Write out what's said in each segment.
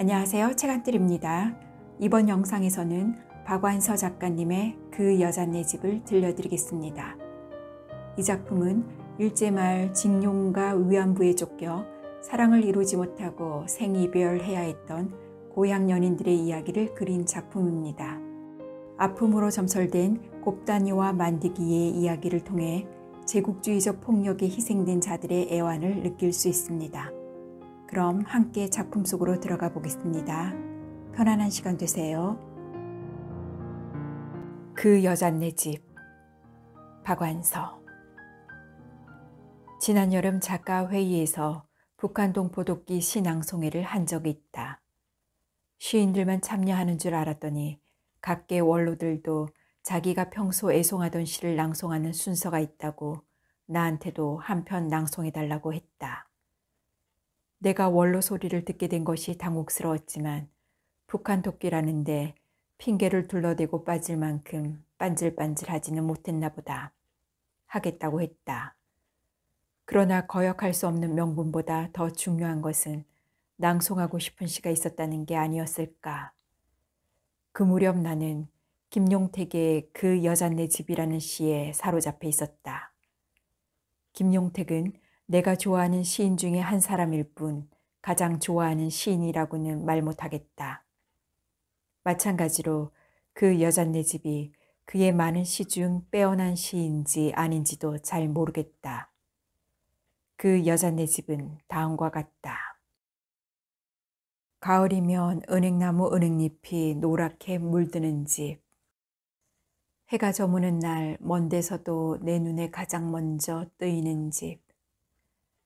안녕하세요. 채간뜰입니다. 이번 영상에서는 박완서 작가님의 그 여자 내 집을 들려드리겠습니다. 이 작품은 일제 말 징용과 위안부에 쫓겨 사랑을 이루지 못하고 생이별해야 했던 고향 연인들의 이야기를 그린 작품입니다. 아픔으로 점철된 곱다니와 만드기의 이야기를 통해 제국주의적 폭력에 희생된 자들의 애환을 느낄 수 있습니다. 그럼 함께 작품 속으로 들어가 보겠습니다. 편안한 시간 되세요. 그 여잔네 집 박완서 지난 여름 작가 회의에서 북한 동포도끼 신앙송회를 한 적이 있다. 시인들만 참여하는 줄 알았더니 각계 원로들도 자기가 평소 애송하던 시를 낭송하는 순서가 있다고 나한테도 한 편 낭송해달라고 했다. 내가 원로 소리를 듣게 된 것이 당혹스러웠지만 북한 도끼라는데 핑계를 둘러대고 빠질 만큼 빤질빤질하지는 못했나 보다. 하겠다고 했다. 그러나 거역할 수 없는 명분보다 더 중요한 것은 낭송하고 싶은 시가 있었다는 게 아니었을까. 그 무렵 나는 김용택의 그 여잔 네 집이라는 시에 사로잡혀 있었다. 김용택은 내가 좋아하는 시인 중에 한 사람일 뿐 가장 좋아하는 시인이라고는 말 못하겠다. 마찬가지로 그 여잔네 집이 그의 많은 시 중 빼어난 시인지 아닌지도 잘 모르겠다. 그 여잔네 집은 다음과 같다. 가을이면 은행나무 은행잎이 노랗게 물드는 집. 해가 저무는 날먼 데서도 내 눈에 가장 먼저 뜨이는 집.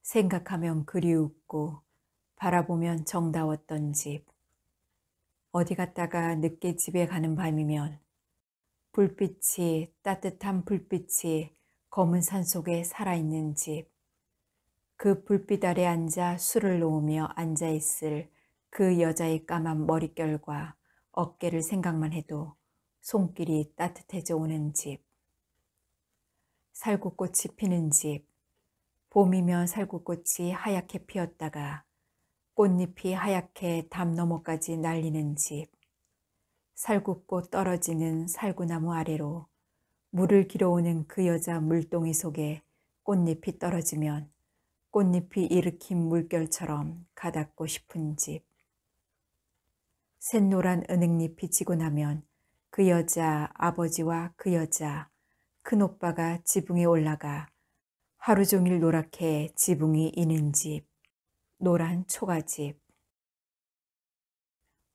생각하면 그리웠고 바라보면 정다웠던 집. 어디 갔다가 늦게 집에 가는 밤이면 불빛이 따뜻한 불빛이 검은 산 속에 살아있는 집. 그 불빛 아래 앉아 술을 놓으며 앉아있을 그 여자의 까만 머릿결과 어깨를 생각만 해도 손길이 따뜻해져 오는 집. 살구꽃이 피는 집. 봄이면 살구꽃이 하얗게 피었다가 꽃잎이 하얗게 담 너머까지 날리는 집. 살구꽃 떨어지는 살구나무 아래로 물을 길어오는 그 여자 물동이 속에 꽃잎이 떨어지면 꽃잎이 일으킨 물결처럼 가닿고 싶은 집. 샛노란 은행잎이 지고 나면 그 여자 아버지와 그 여자 큰오빠가 지붕에 올라가 하루 종일 노랗게 지붕이 이는 집, 노란 초가집.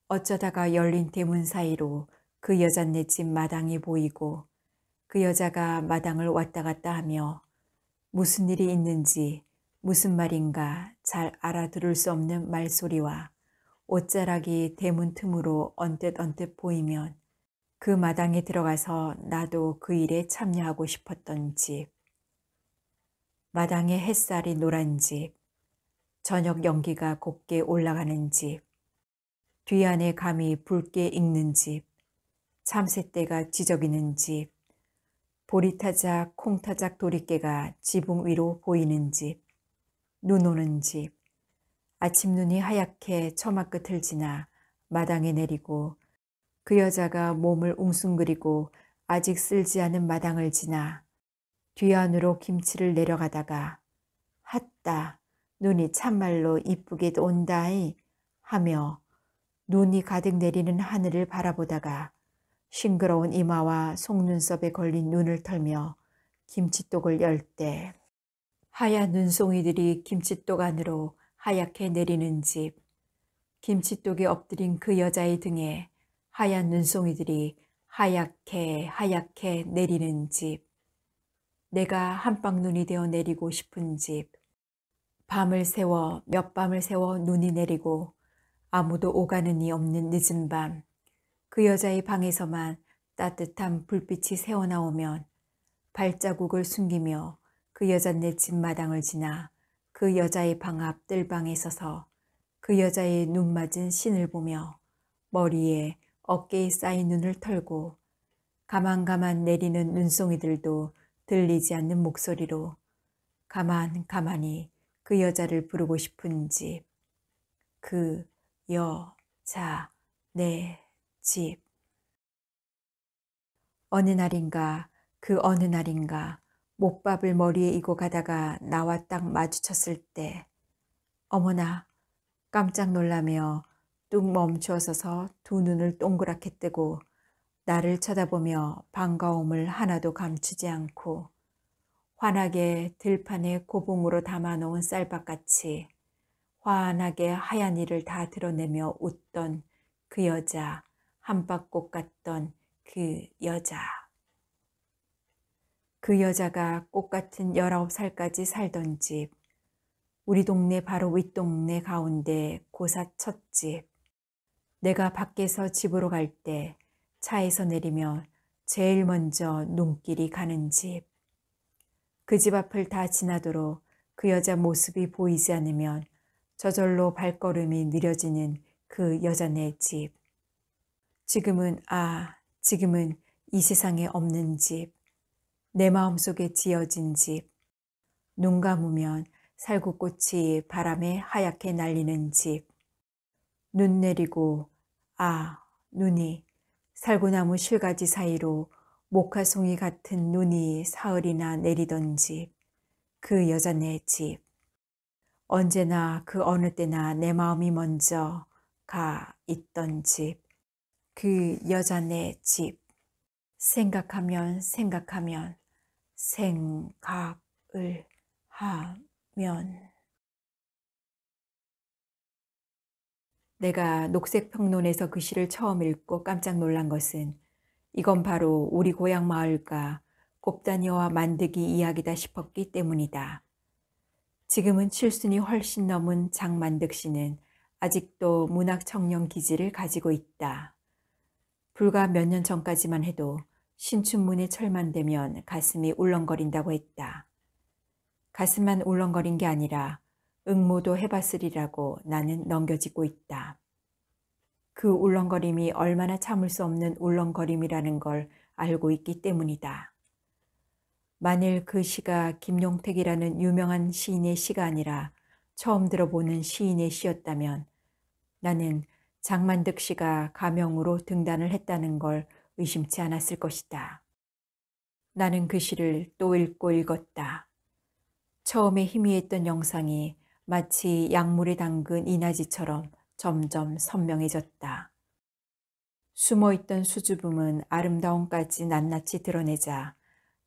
어쩌다가 열린 대문 사이로 그 여잔네 집 마당이 보이고 그 여자가 마당을 왔다 갔다 하며 무슨 일이 있는지 무슨 말인가 잘 알아들을 수 없는 말소리와 옷자락이 대문 틈으로 언뜻 언뜻 보이면 그 마당에 들어가서 나도 그 일에 참여하고 싶었던 집. 마당의 햇살이 노란 집, 저녁 연기가 곱게 올라가는 집, 뒤안에 감이 붉게 익는 집, 참새떼가 지저귀는 집, 보리타작, 콩타작 도리깨가 지붕 위로 보이는 집, 눈 오는 집, 아침눈이 하얗게 처마 끝을 지나 마당에 내리고 그 여자가 몸을 웅숭거리고 아직 쓸지 않은 마당을 지나 뒤안으로 김치를 내려가다가 핫다 눈이 참말로 이쁘게 온다이 하며 눈이 가득 내리는 하늘을 바라보다가 싱그러운 이마와 속눈썹에 걸린 눈을 털며 김치독을열 때 하얀 눈송이들이 김치독 안으로 하얗게 내리는 집김치독에 엎드린 그 여자의 등에 하얀 눈송이들이 하얗게 하얗게 내리는 집 내가 한방눈이 되어 내리고 싶은 집. 밤을 세워 몇 밤을 세워 눈이 내리고 아무도 오가는 이 없는 늦은 밤. 그 여자의 방에서만 따뜻한 불빛이 새어나오면 발자국을 숨기며 그 여잔네 집마당을 지나 그 여자의 방 앞 뜰방에 서서 그 여자의 눈 맞은 신을 보며 머리에 어깨에 쌓인 눈을 털고 가만가만 내리는 눈송이들도 들리지 않는 목소리로 가만 가만히 그 여자를 부르고 싶은지 그 여자 내집 어느 날인가 그 어느 날인가 목밥을 머리에 이고 가다가 나와 딱 마주쳤을 때 어머나 깜짝 놀라며 뚝멈춰서서두 눈을 동그랗게 뜨고 나를 쳐다보며 반가움을 하나도 감추지 않고 환하게 들판에 고봉으로 담아놓은 쌀밥같이 환하게 하얀 이를 다 드러내며 웃던 그 여자, 한박꽃 같던 그 여자. 그 여자가 꽃 같은 19살까지 살던 집, 우리 동네 바로 윗동네 가운데 고사 첫 집, 내가 밖에서 집으로 갈때 차에서 내리며 제일 먼저 눈길이 가는 집. 그 집 앞을 다 지나도록 그 여자 모습이 보이지 않으면 저절로 발걸음이 느려지는 그 여자네 집. 지금은, 아, 지금은 이 세상에 없는 집. 내 마음속에 지어진 집. 눈 감으면 살구꽃이 바람에 하얗게 날리는 집. 눈 내리고, 아, 눈이 살구나무 실가지 사이로 목화송이 같은 눈이 사흘이나 내리던 집, 그 여자네 집. 언제나 그 어느 때나 내 마음이 먼저 가 있던 집, 그 여자네 집. 생각하면 생각하면 생각을 하면 내가 녹색 평론에서 그 시를 처음 읽고 깜짝 놀란 것은 이건 바로 우리 고향 마을과 곱다녀와 만드기 이야기다 싶었기 때문이다. 지금은 7순이 훨씬 넘은 장만득 씨는 아직도 문학 청년 기질을 가지고 있다. 불과 몇 년 전까지만 해도 신춘문예 철만 되면 가슴이 울렁거린다고 했다. 가슴만 울렁거린 게 아니라 응모도 해봤으리라고 나는 넘겨지고 있다. 그 울렁거림이 얼마나 참을 수 없는 울렁거림이라는 걸 알고 있기 때문이다. 만일 그 시가 김용택이라는 유명한 시인의 시가 아니라 처음 들어보는 시인의 시였다면 나는 장만득 씨가 가명으로 등단을 했다는 걸 의심치 않았을 것이다. 나는 그 시를 또 읽고 읽었다. 처음에 희미했던 영상이 마치 약물에 담근 이나지처럼 점점 선명해졌다. 숨어있던 수줍음은 아름다움까지 낱낱이 드러내자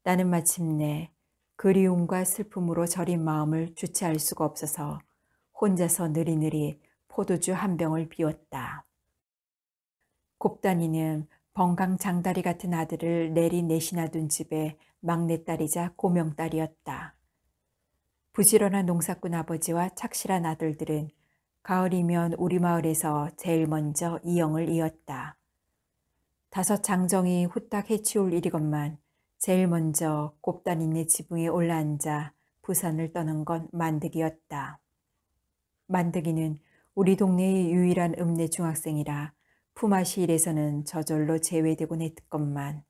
나는 마침내 그리움과 슬픔으로 저린 마음을 주체할 수가 없어서 혼자서 느리느리 포도주 한 병을 비웠다. 곱단이는 번강 장다리 같은 아들을 내리 내신하둔 집의 막내딸이자 고명딸이었다. 부지런한 농사꾼 아버지와 착실한 아들들은 가을이면 우리 마을에서 제일 먼저 이 영을 이었다. 다섯 장정이 후딱 해치울 일이건만 제일 먼저 곱단인네 지붕에 올라앉아 부산을 떠는 건 만득이었다. 만득이는 우리 동네의 유일한 읍내 중학생이라 품앗이일에서는 저절로 제외되곤 했건만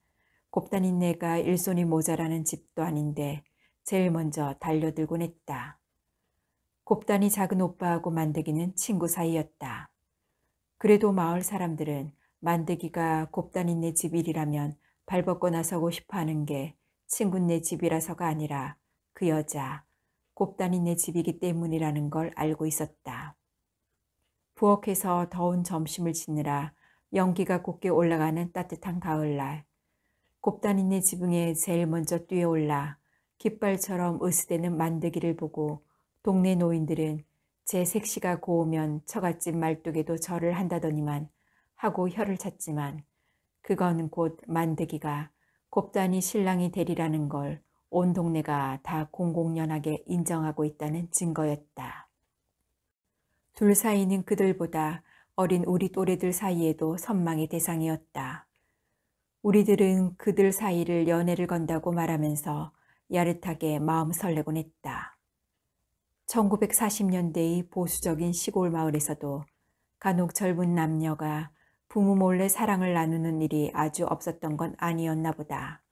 곱단인네가 일손이 모자라는 집도 아닌데 제일 먼저 달려들곤 했다. 곱단이 작은 오빠하고 만드기는 친구 사이였다. 그래도 마을 사람들은 만드기가 곱단이네 집 일이라면 발벗고 나서고 싶어하는 게 친구네 집이라서가 아니라 그 여자 곱단이네 집이기 때문이라는 걸 알고 있었다. 부엌에서 더운 점심을 지느라 연기가 곱게 올라가는 따뜻한 가을날 곱단이네 지붕에 제일 먼저 뛰어올라 깃발처럼 으스대는 만드기를 보고 동네 노인들은 제 색시가 고우면 처갓집 말뚝에도 절을 한다더니만 하고 혀를 찼지만 그건 곧 만드기가 곱단이 신랑이 되리라는 걸 온 동네가 다 공공연하게 인정하고 있다는 증거였다. 둘 사이는 그들보다 어린 우리 또래들 사이에도 선망의 대상이었다. 우리들은 그들 사이를 연애를 건다고 말하면서 야릇하게 마음 설레곤 했다. 1940년대의 보수적인 시골 마을에서도 간혹 젊은 남녀가 부모 몰래 사랑을 나누는 일이 아주 없었던 건 아니었나 보다.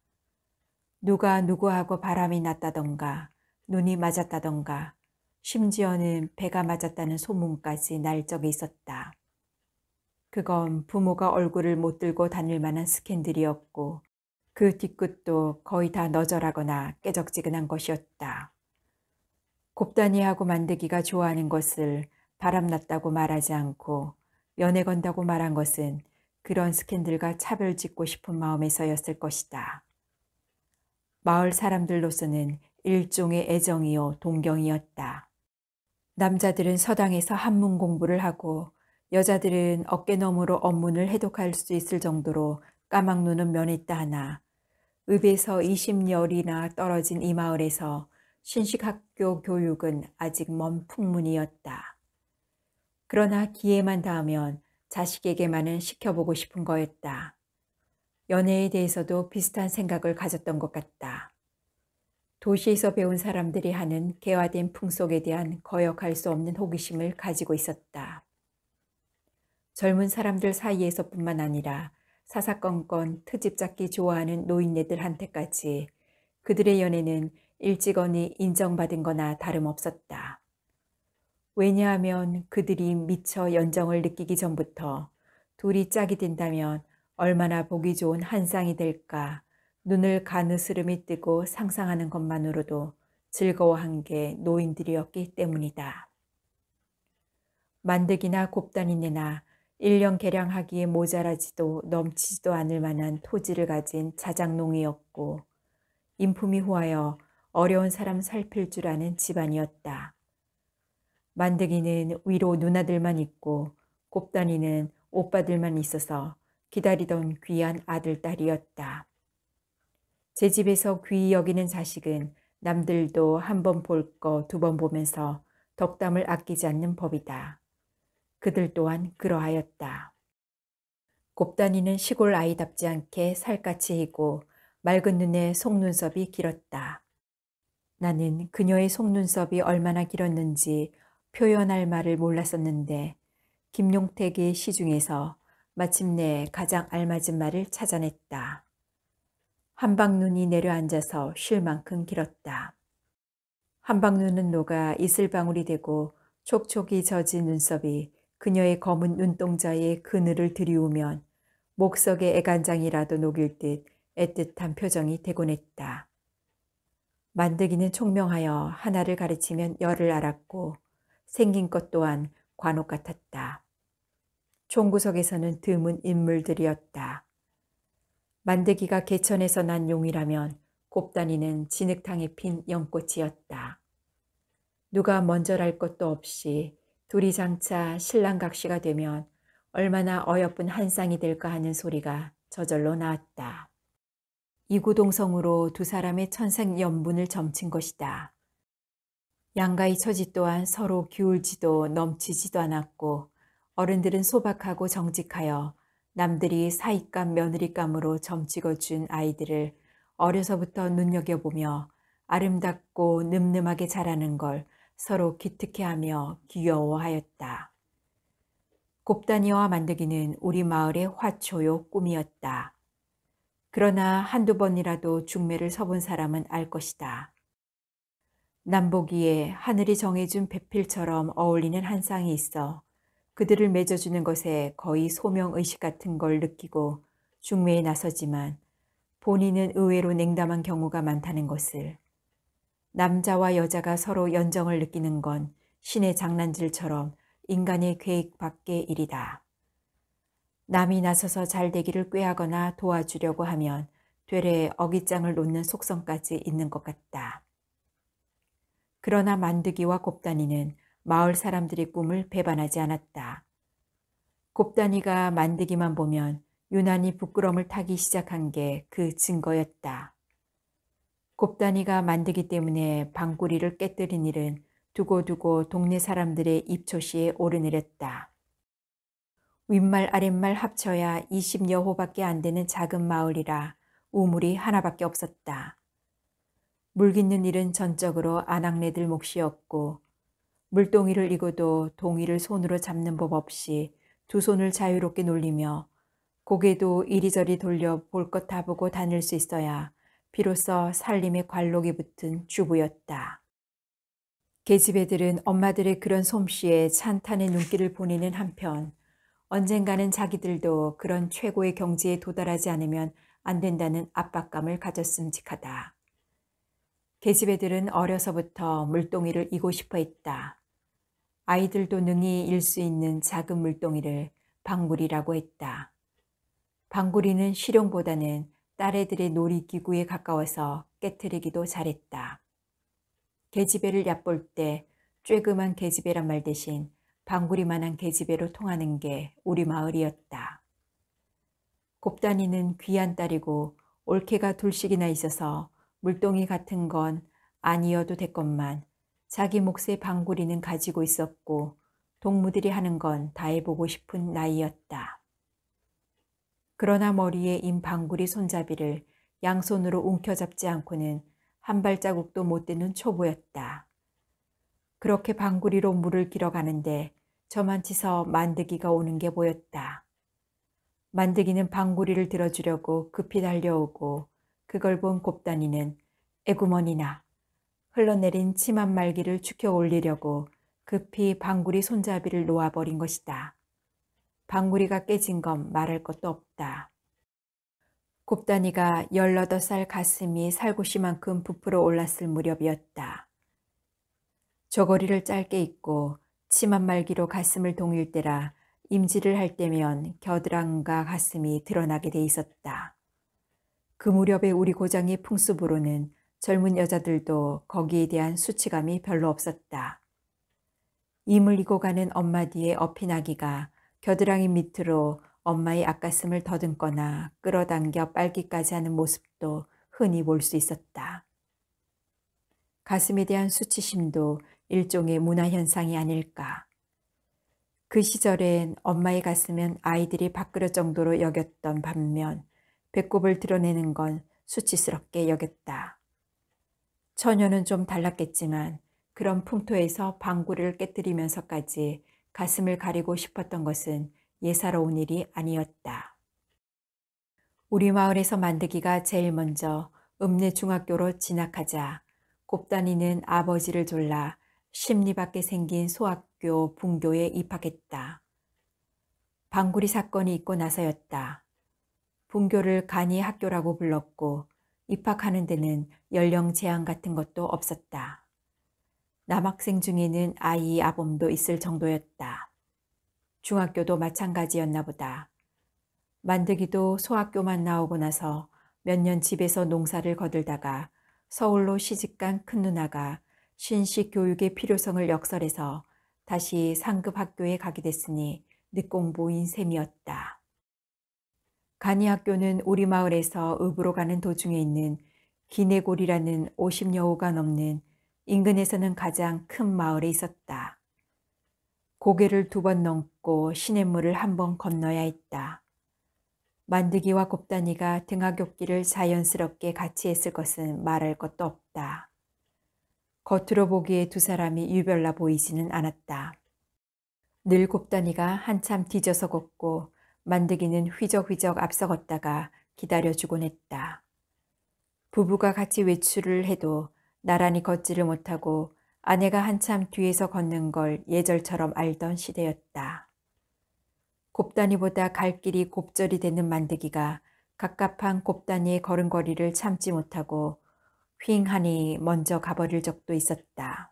누가 누구하고 바람이 났다던가 눈이 맞았다던가 심지어는 배가 맞았다는 소문까지 날 적이 있었다. 그건 부모가 얼굴을 못 들고 다닐 만한 스캔들이었고 그 뒤끝도 거의 다 너절하거나 깨적지근한 것이었다. 곱다니하고 만들기가 좋아하는 것을 바람났다고 말하지 않고 연애 건다고 말한 것은 그런 스캔들과 차별 짓고 싶은 마음에서였을 것이다. 마을 사람들로서는 일종의 애정이요 동경이었다. 남자들은 서당에서 한문 공부를 하고 여자들은 어깨너머로 업문을 해독할 수 있을 정도로 까막눈은 면했다 하나 읍에서 20열이나 떨어진 이 마을에서 신식학교 교육은 아직 먼 풍문이었다. 그러나 기회만 닿으면 자식에게만은 시켜보고 싶은 거였다. 연애에 대해서도 비슷한 생각을 가졌던 것 같다. 도시에서 배운 사람들이 하는 개화된 풍속에 대한 거역할 수 없는 호기심을 가지고 있었다. 젊은 사람들 사이에서뿐만 아니라 사사건건 트집 잡기 좋아하는 노인네들한테까지 그들의 연애는 일찍언니 인정받은 거나 다름없었다. 왜냐하면 그들이 미처 연정을 느끼기 전부터 둘이 짝이 된다면 얼마나 보기 좋은 한상이 될까 눈을 가느스름이 뜨고 상상하는 것만으로도 즐거워한 게 노인들이었기 때문이다. 만득이나 곱다니네나 1년 개량하기에 모자라지도 넘치지도 않을 만한 토지를 가진 자작농이었고 인품이 호하여 어려운 사람 살필 줄 아는 집안이었다. 만드기는 위로 누나들만 있고 곱다니는 오빠들만 있어서 기다리던 귀한 아들, 딸이었다. 제 집에서 귀히 여기는 자식은 남들도 한 번 볼 거 두 번 보면서 덕담을 아끼지 않는 법이다. 그들 또한 그러하였다. 곱다니는 시골 아이답지 않게 살갗이 이고 맑은 눈에 속눈썹이 길었다. 나는 그녀의 속눈썹이 얼마나 길었는지 표현할 말을 몰랐었는데 김용택의 시 중에서 마침내 가장 알맞은 말을 찾아냈다. 한방눈이 내려앉아서 쉴 만큼 길었다. 한방눈은 녹아 이슬방울이 되고 촉촉이 젖은 눈썹이 그녀의 검은 눈동자에 그늘을 들이우면 목석의 애간장이라도 녹일 듯 애틋한 표정이 되곤 했다. 만드기는 총명하여 하나를 가르치면 열을 알았고 생긴 것 또한 관옥 같았다. 총구석에서는 드문 인물들이었다. 만드기가 개천에서 난 용이라면 곱다니는 진흙탕에 핀 연꽃이었다. 누가 먼저랄 것도 없이 둘이 장차 신랑각시가 되면 얼마나 어여쁜 한쌍이 될까 하는 소리가 저절로 나왔다. 이구동성으로 두 사람의 천생 연분을 점친 것이다. 양가의 처지 또한 서로 기울지도 넘치지도 않았고 어른들은 소박하고 정직하여 남들이 사익감 며느리감으로 점찍어준 아이들을 어려서부터 눈여겨보며 아름답고 늠름하게 자라는 걸 서로 기특해하며 귀여워하였다. 곱다니와 만들기는 우리 마을의 화초요 꿈이었다. 그러나 한두 번이라도 중매를 서본 사람은 알 것이다. 남보기에 하늘이 정해준 배필처럼 어울리는 한 쌍이 있어 그들을 맺어주는 것에 거의 소명의식 같은 걸 느끼고 중매에 나서지만 본인은 의외로 냉담한 경우가 많다는 것을 남자와 여자가 서로 연정을 느끼는 건 신의 장난질처럼 인간의 계획 밖의 일이다. 남이 나서서 잘 되기를 꾀하거나 도와주려고 하면 되레 어깃장을 놓는 속성까지 있는 것 같다. 그러나 만드기와 곱다니는 마을 사람들의 꿈을 배반하지 않았다. 곱다니가 만드기만 보면 유난히 부끄럼을 타기 시작한 게 그 증거였다. 곱다니가 만들기 때문에 방구리를 깨뜨린 일은 두고두고 동네 사람들의 입초시에 오르내렸다. 윗말 아랫말 합쳐야 20여 호밖에 안 되는 작은 마을이라 우물이 하나밖에 없었다. 물 깃는 일은 전적으로 아낙네들 몫이었고 물동이를 익어도 동이를 손으로 잡는 법 없이 두 손을 자유롭게 놀리며 고개도 이리저리 돌려 볼 것 다 보고 다닐 수 있어야 비로소 살림의 관록이 붙은 주부였다. 계집애들은 엄마들의 그런 솜씨에 찬탄의 눈길을 보내는 한편 언젠가는 자기들도 그런 최고의 경지에 도달하지 않으면 안 된다는 압박감을 가졌음직하다. 계집애들은 어려서부터 물동이를 이고 싶어 했다. 아이들도 능히 일 수 있는 작은 물동이를 방구리라고 했다. 방구리는 실용보다는 딸애들의 놀이기구에 가까워서 깨뜨리기도 잘했다. 개지배를 얕볼 때 쬐그만 개지배란말 대신 방구리만한 개지배로 통하는 게 우리 마을이었다. 곱다니는 귀한 딸이고 올케가 둘씩이나 있어서 물동이 같은 건 아니어도 됐건만 자기 몫의 방구리는 가지고 있었고 동무들이 하는 건 다 해보고 싶은 나이였다. 그러나 머리에 임 방구리 손잡이를 양손으로 움켜잡지 않고는 한 발자국도 못 되는 초보였다. 그렇게 방구리로 물을 길어가는데 저만치서 만드기가 오는 게 보였다. 만드기는 방구리를 들어주려고 급히 달려오고 그걸 본곱다니는 애구머니나 흘러내린 치맛말기를 축혀 올리려고 급히 방구리 손잡이를 놓아버린 것이다. 방구리가 깨진 건 말할 것도 없다. 곱다니가 18살 가슴이 살구시만큼 부풀어 올랐을 무렵이었다. 저고리를 짧게 입고 치맛 말기로 가슴을 동일 때라 임지를할 때면 겨드랑과 가슴이 드러나게 돼 있었다. 그 무렵에 우리 고장의 풍습으로는 젊은 여자들도 거기에 대한 수치감이 별로 없었다. 이물이고 가는 엄마 뒤에 업힌 아기가 겨드랑이 밑으로 엄마의 앞가슴을 더듬거나 끌어당겨 빨기까지 하는 모습도 흔히 볼 수 있었다. 가슴에 대한 수치심도 일종의 문화현상이 아닐까. 그 시절엔 엄마의 가슴은 아이들이 밖으로 정도로 여겼던 반면 배꼽을 드러내는 건 수치스럽게 여겼다. 처녀는 좀 달랐겠지만 그런 풍토에서 방구를 깨뜨리면서까지 가슴을 가리고 싶었던 것은 예사로운 일이 아니었다. 우리 마을에서 만드기가 제일 먼저 읍내 중학교로 진학하자 곱다니는 아버지를 졸라 심리 밖에 생긴 소학교 분교에 입학했다. 방구리 사건이 있고 나서였다. 분교를 간이 학교라고 불렀고 입학하는 데는 연령 제한 같은 것도 없었다. 남학생 중에는 아이 아범도 있을 정도였다. 중학교도 마찬가지였나 보다. 만드기도 소학교만 나오고 나서 몇 년 집에서 농사를 거들다가 서울로 시집간 큰 누나가 신식 교육의 필요성을 역설해서 다시 상급 학교에 가게 됐으니 늦공부인 셈이었다. 간이학교는 우리 마을에서 읍으로 가는 도중에 있는 기내골이라는 50여호가 넘는 인근에서는 가장 큰 마을에 있었다. 고개를 두 번 넘고 시냇물을 한 번 건너야 했다. 만드기와 곱다니가 등하굣길을 자연스럽게 같이 했을 것은 말할 것도 없다. 겉으로 보기에 두 사람이 유별나 보이지는 않았다. 늘 곱다니가 한참 뒤져서 걷고 만드기는 휘적휘적 앞서 걷다가 기다려주곤 했다. 부부가 같이 외출을 해도 나란히 걷지를 못하고 아내가 한참 뒤에서 걷는 걸 예절처럼 알던 시대였다. 곱다니보다 갈 길이 곱절이 되는 만드기가 갑갑한 곱다니의 걸음걸이를 참지 못하고 휑하니 먼저 가버릴 적도 있었다.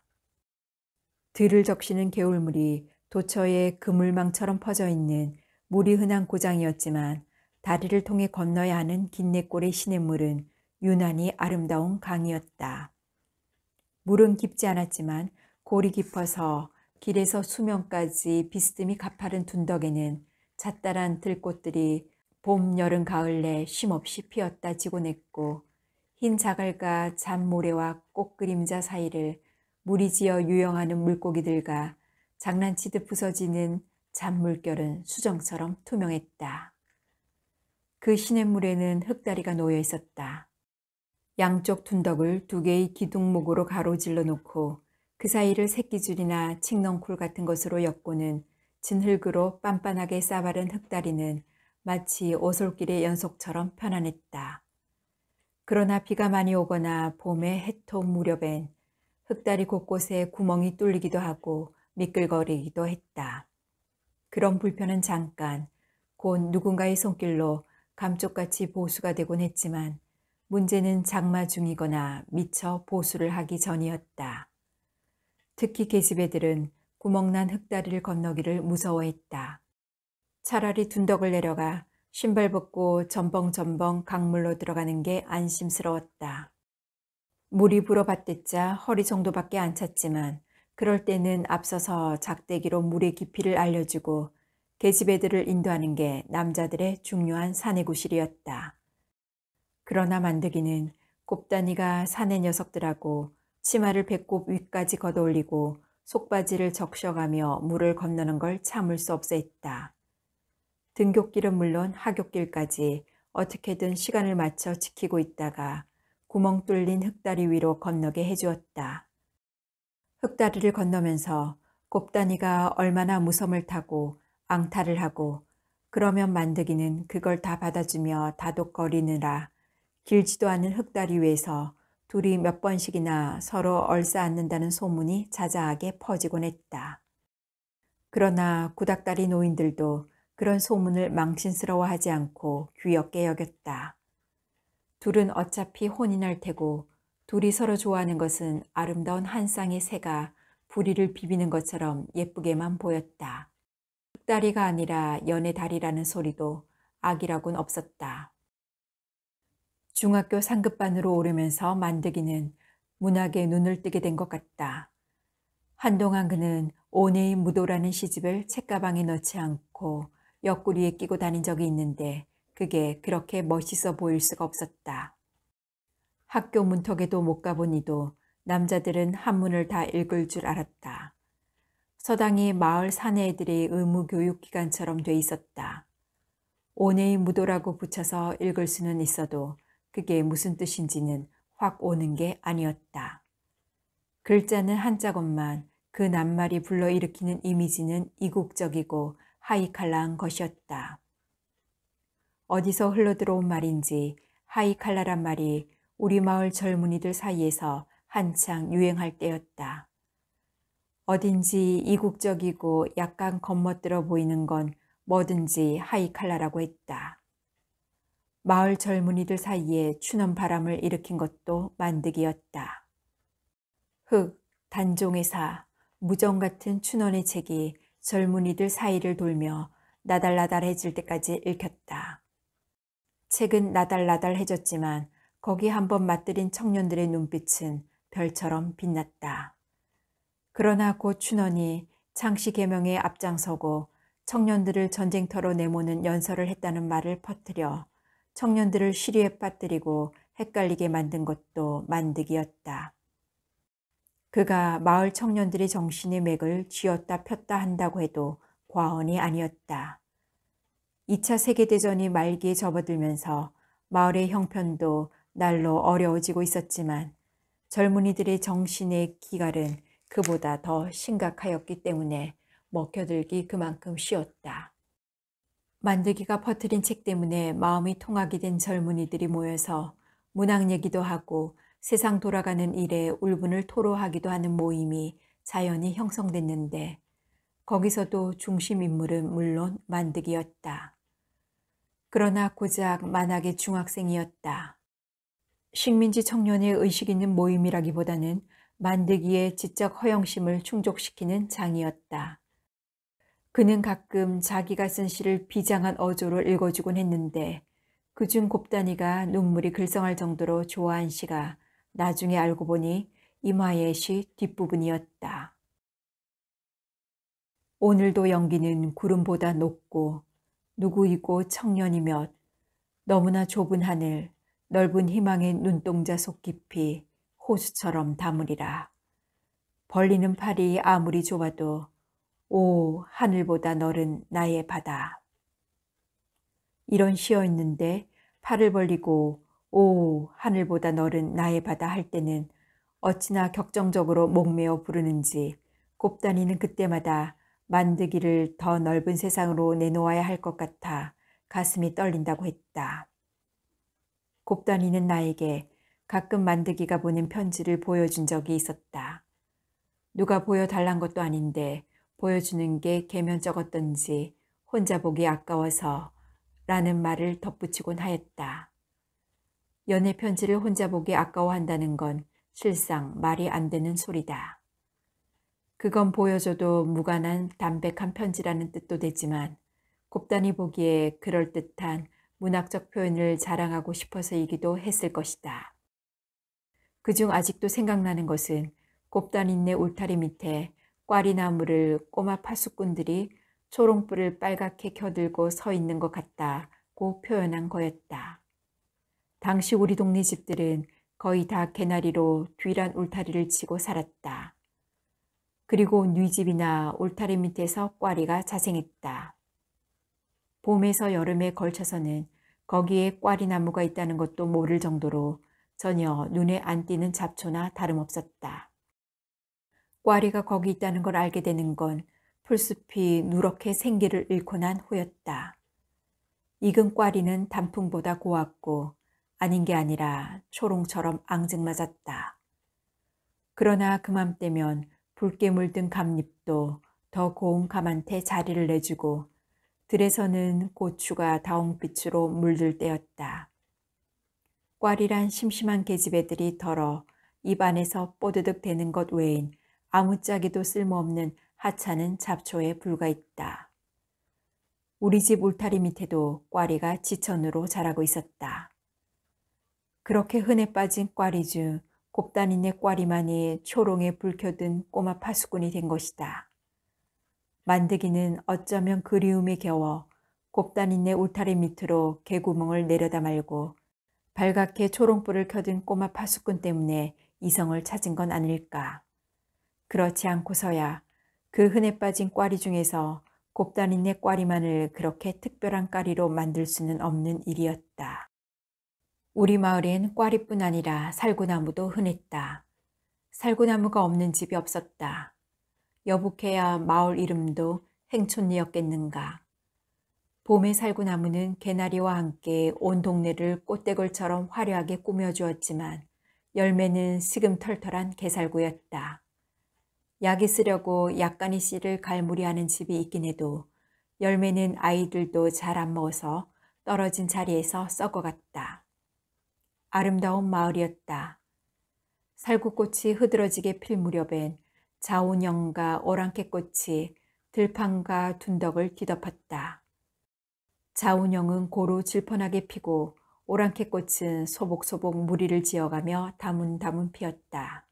들을 적시는 개울물이 도처에 그물망처럼 퍼져 있는 물이 흔한 고장이었지만 다리를 통해 건너야 하는 긴내골의 시냇물은 유난히 아름다운 강이었다. 물은 깊지 않았지만 골이 깊어서 길에서 수면까지 비스듬히 가파른 둔덕에는 잣다란 들꽃들이 봄, 여름, 가을 내 쉼없이 피었다 지고 냈고 흰 자갈과 잔모래와 꽃 그림자 사이를 물이 지어 유영하는 물고기들과 장난치듯 부서지는 잔물결은 수정처럼 투명했다. 그 시냇물에는 흙다리가 놓여 있었다. 양쪽 둔덕을 두 개의 기둥목으로 가로질러 놓고 그 사이를 새끼줄이나 칡넝쿨 같은 것으로 엮고는 진흙으로 빤빤하게 싸바른 흙다리는 마치 오솔길의 연속처럼 편안했다. 그러나 비가 많이 오거나 봄의 해톰 무렵엔 흙다리 곳곳에 구멍이 뚫리기도 하고 미끌거리기도 했다. 그런 불편은 잠깐 곧 누군가의 손길로 감쪽같이 보수가 되곤 했지만 문제는 장마 중이거나 미처 보수를 하기 전이었다. 특히 계집애들은 구멍난 흙다리를 건너기를 무서워했다. 차라리 둔덕을 내려가 신발 벗고 전벙전벙 강물로 들어가는 게 안심스러웠다. 물이 불어봤댔자 허리 정도밖에 안 찼지만 그럴 때는 앞서서 작대기로 물의 깊이를 알려주고 계집애들을 인도하는 게 남자들의 중요한 사내구실이었다. 그러나 만드기는 곱다니가 사내 녀석들하고 치마를 배꼽 위까지 걷어올리고 속바지를 적셔가며 물을 건너는 걸 참을 수 없어 했다. 등굣길은 물론 하굣길까지 어떻게든 시간을 맞춰 지키고 있다가 구멍 뚫린 흙다리 위로 건너게 해주었다. 흙다리를 건너면서 곱다니가 얼마나 무섬을 타고 앙탈을 하고 그러면 만드기는 그걸 다 받아주며 다독거리느라 길지도 않은 흙다리 위에서 둘이 몇 번씩이나 서로 얼싸앉는다는 소문이 자자하게 퍼지곤 했다. 그러나 구닥다리 노인들도 그런 소문을 망신스러워하지 않고 귀엽게 여겼다. 둘은 어차피 혼인할 테고 둘이 서로 좋아하는 것은 아름다운 한 쌍의 새가 부리를 비비는 것처럼 예쁘게만 보였다. 흑다리가 아니라 연애 다리라는 소리도 악이라곤 없었다. 중학교 상급반으로 오르면서 만드기는 문학에 눈을 뜨게 된 것 같다. 한동안 그는 오네의 무도라는 시집을 책가방에 넣지 않고 옆구리에 끼고 다닌 적이 있는데 그게 그렇게 멋있어 보일 수가 없었다. 학교 문턱에도 못가보니도 남자들은 한문을 다 읽을 줄 알았다. 서당이 마을 사내 애들이 의무 교육 기관처럼돼 있었다. 오네의 무도라고 붙여서 읽을 수는 있어도 그게 무슨 뜻인지는 확 오는 게 아니었다. 글자는 한자것만그 낱말이 불러일으키는 이미지는 이국적이고 하이칼라한 것이었다. 어디서 흘러들어온 말인지 하이칼라란 말이 우리 마을 젊은이들 사이에서 한창 유행할 때였다. 어딘지 이국적이고 약간 겉멋들어 보이는 건 뭐든지 하이칼라라고 했다. 마을 젊은이들 사이에 추한 바람을 일으킨 것도 만득이었다. 흙, 단종의사, 무정 같은 춘원의 책이 젊은이들 사이를 돌며 나달나달해질 때까지 읽혔다. 책은 나달나달해졌지만 거기 한번 맞들인 청년들의 눈빛은 별처럼 빛났다. 그러나 곧 춘원이 창씨 개명에 앞장서고 청년들을 전쟁터로 내모는 연설을 했다는 말을 퍼뜨려 청년들을 시리에 빠뜨리고 헷갈리게 만든 것도 만득이었다. 그가 마을 청년들의 정신의 맥을 쥐었다 폈다 한다고 해도 과언이 아니었다. 2차 세계대전이 말기에 접어들면서 마을의 형편도 날로 어려워지고 있었지만 젊은이들의 정신의 기갈은 그보다 더 심각하였기 때문에 먹혀들기 그만큼 쉬웠다. 만들기가 퍼뜨린 책 때문에 마음이 통하게 된 젊은이들이 모여서 문학 얘기도 하고 세상 돌아가는 일에 울분을 토로하기도 하는 모임이 자연히 형성됐는데 거기서도 중심 인물은 물론 만득이었다. 그러나 고작 만학의 중학생이었다. 식민지 청년의 의식 있는 모임이라기보다는 만득이의 지적 허영심을 충족시키는 장이었다. 그는 가끔 자기가 쓴 시를 비장한 어조로 읽어주곤 했는데 그중 곱단이가 눈물이 글썽할 정도로 좋아한 시가 나중에 알고 보니 이마의 시 뒷부분이었다. 오늘도 연기는 구름보다 높고 누구이고 청년이며 너무나 좁은 하늘 넓은 희망의 눈동자 속 깊이 호수처럼 다물이라. 벌리는 팔이 아무리 좁아도 오, 하늘보다 너른 나의 바다. 이런 시있는데 팔을 벌리고 오, 하늘보다 너른 나의 바다 할 때는 어찌나 격정적으로 목매어 부르는지 곱다니는 그때마다 만드기를 더 넓은 세상으로 내놓아야 할 것 같아 가슴이 떨린다고 했다. 곱다니는 나에게 가끔 만드기가 보낸 편지를 보여준 적이 있었다. 누가 보여달란 것도 아닌데 보여주는 게 개면적 어떤지 혼자 보기 아까워서 라는 말을 덧붙이곤 하였다. 연애 편지를 혼자 보기 아까워한다는 건 실상 말이 안 되는 소리다. 그건 보여줘도 무관한 담백한 편지라는 뜻도 되지만 곱단이 보기에 그럴듯한 문학적 표현을 자랑하고 싶어서이기도 했을 것이다. 그중 아직도 생각나는 것은 곱단인내 울타리 밑에 꽈리나무를 꼬마 파수꾼들이 초롱불을 빨갛게 켜들고 서 있는 것 같다고 표현한 거였다. 당시 우리 동네 집들은 거의 다 개나리로 뒤란 울타리를 치고 살았다. 그리고 뉘집이나 울타리 밑에서 꽈리가 자생했다. 봄에서 여름에 걸쳐서는 거기에 꽈리나무가 있다는 것도 모를 정도로 전혀 눈에 안 띄는 잡초나 다름없었다. 꽈리가 거기 있다는 걸 알게 되는 건 풀숲이 누렇게 생기를 잃고 난 후였다. 익은 꽈리는 단풍보다 고왔고 아닌 게 아니라 초롱처럼 앙증맞았다. 그러나 그맘때면 붉게 물든 감잎도 더 고운 감한테 자리를 내주고 들에서는 고추가 다홍빛으로 물들 때였다. 꽈리란 심심한 계집애들이 덜어 입 안에서 뽀드득 대는 것 외엔 아무짝에도 쓸모없는 하찮은 잡초에 불과했다. 우리 집 울타리 밑에도 꽈리가 지천으로 자라고 있었다. 그렇게 흔해 빠진 꽈리 중곱다니네 꽈리만이 초롱에 불켜든 꼬마 파수꾼이 된 것이다. 만드기는 어쩌면 그리움에 겨워 곱다니네 울타리 밑으로 개구멍을 내려다 말고 발갛게 초롱불을 켜든 꼬마 파수꾼 때문에 이성을 찾은 건 아닐까. 그렇지 않고서야 그 흔해 빠진 꽈리 중에서 곱다린네 꽈리만을 그렇게 특별한 꽈리로 만들 수는 없는 일이었다. 우리 마을엔 꽈리뿐 아니라 살구나무도 흔했다. 살구나무가 없는 집이 없었다. 여북해야 마을 이름도 행촌리였겠는가. 봄에 살구나무는 개나리와 함께 온 동네를 꽃대골처럼 화려하게 꾸며주었지만 열매는 시금털털한 개살구였다. 약이 쓰려고 약간의 씨를 갈무리하는 집이 있긴 해도 열매는 아이들도 잘 안 먹어서 떨어진 자리에서 썩어갔다. 아름다운 마을이었다. 살구꽃이 흐드러지게 필 무렵엔 자운형과 오랑캐꽃이 들판과 둔덕을 뒤덮었다. 자운형은 고루 질펀하게 피고 오랑캐꽃은 소복소복 무리를 지어가며 다문다문 피었다.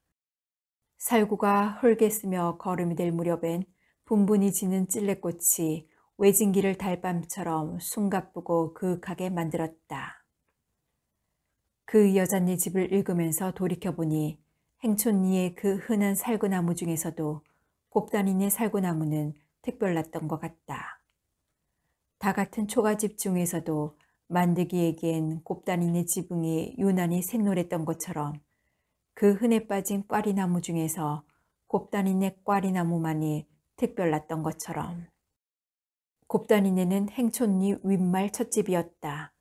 살구가 헐겠으며 거름이 될 무렵엔 분분히 지는 찔레꽃이 외진기를 달밤처럼 숨가쁘고 그윽하게 만들었다. 그 여잔네 집을 읽으면서 돌이켜보니 행촌리의 그 흔한 살구나무 중에서도 곱다니네 살구나무는 특별났던 것 같다. 다 같은 초가집 중에서도 만드기에겐 곱다니네 지붕이 유난히 샛노랬던 것처럼 그 흔해 빠진 꽈리나무 중에서 곱다니네 꽈리나무만이 특별났던 것처럼. 곱다니네는 행촌리 윗말 첫집이었다.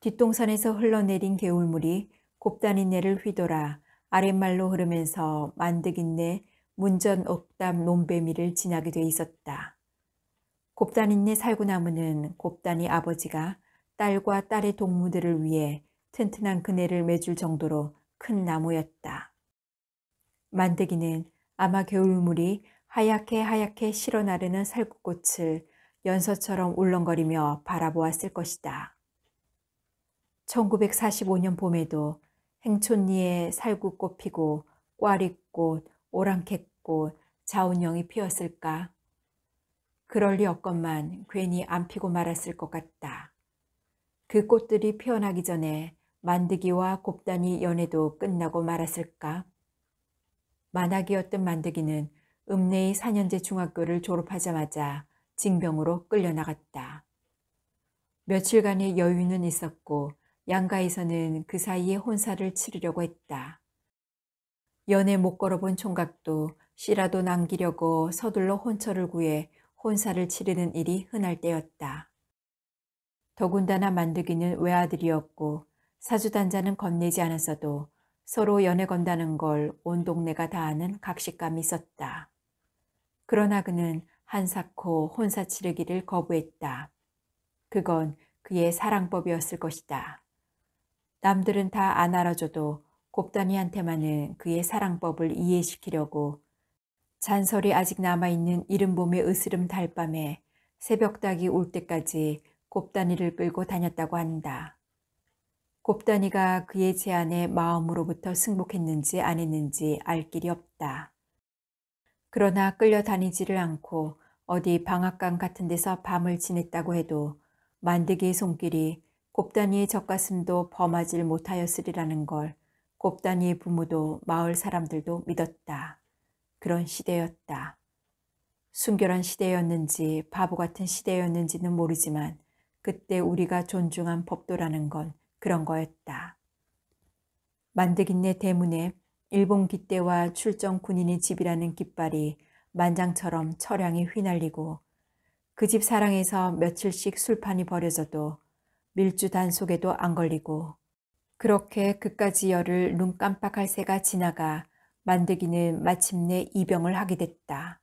뒷동산에서 흘러내린 개울물이 곱다니네를 휘돌아 아랫말로 흐르면서 만득인네 문전 억담 논배미를 지나게 돼 있었다. 곱다니네 살구나무는 곱다니 아버지가 딸과 딸의 동무들을 위해 튼튼한 그네를 매줄 정도로 큰 나무였다. 만드기는 아마 겨울물이 하얗게 하얗게 실어나르는 살구꽃을 연서처럼 울렁거리며 바라보았을 것이다. 1945년 봄에도 행촌리에 살구꽃 피고 꽈리꽃, 오랑캐꽃, 자운영이 피었을까? 그럴 리 없건만 괜히 안 피고 말았을 것 같다. 그 꽃들이 피어나기 전에 만드기와 곱단이 연애도 끝나고 말았을까? 만학이었던 만드기는 읍내의 4년제 중학교를 졸업하자마자 징병으로 끌려나갔다. 며칠간의 여유는 있었고 양가에서는 그 사이에 혼사를 치르려고 했다. 연애 못 걸어본 총각도 씨라도 남기려고 서둘러 혼처를 구해 혼사를 치르는 일이 흔할 때였다. 더군다나 만드기는 외아들이었고 사주단자는 건네지 않았어도 서로 연애 건다는 걸 온 동네가 다 아는 각식감이 있었다. 그러나 그는 한사코 혼사 치르기를 거부했다. 그건 그의 사랑법이었을 것이다. 남들은 다 안 알아줘도 곱다니한테만은 그의 사랑법을 이해시키려고 잔설이 아직 남아있는 이른 봄의 으스름 달밤에 새벽닭이 올 때까지 곱다니를 끌고 다녔다고 한다. 곱다니가 그의 제안에 마음으로부터 승복했는지 안 했는지 알 길이 없다. 그러나 끌려다니지를 않고 어디 방앗간 같은 데서 밤을 지냈다고 해도 만드기의 손길이 곱다니의 젖가슴도 범하질 못하였으리라는 걸곱다니의 부모도 마을 사람들도 믿었다. 그런 시대였다. 순결한 시대였는지 바보 같은 시대였는지는 모르지만 그때 우리가 존중한 법도라는 건 그런 거였다. 만드긴네 대문에 일본 기대와 출정 군인의 집이라는 깃발이 만장처럼 철양이 휘날리고 그 집 사랑에서 며칠씩 술판이 벌여져도 밀주 단속에도 안 걸리고 그렇게 그까지 열을 눈 깜빡할 새가 지나가 만드기는 마침내 입영을 하게 됐다.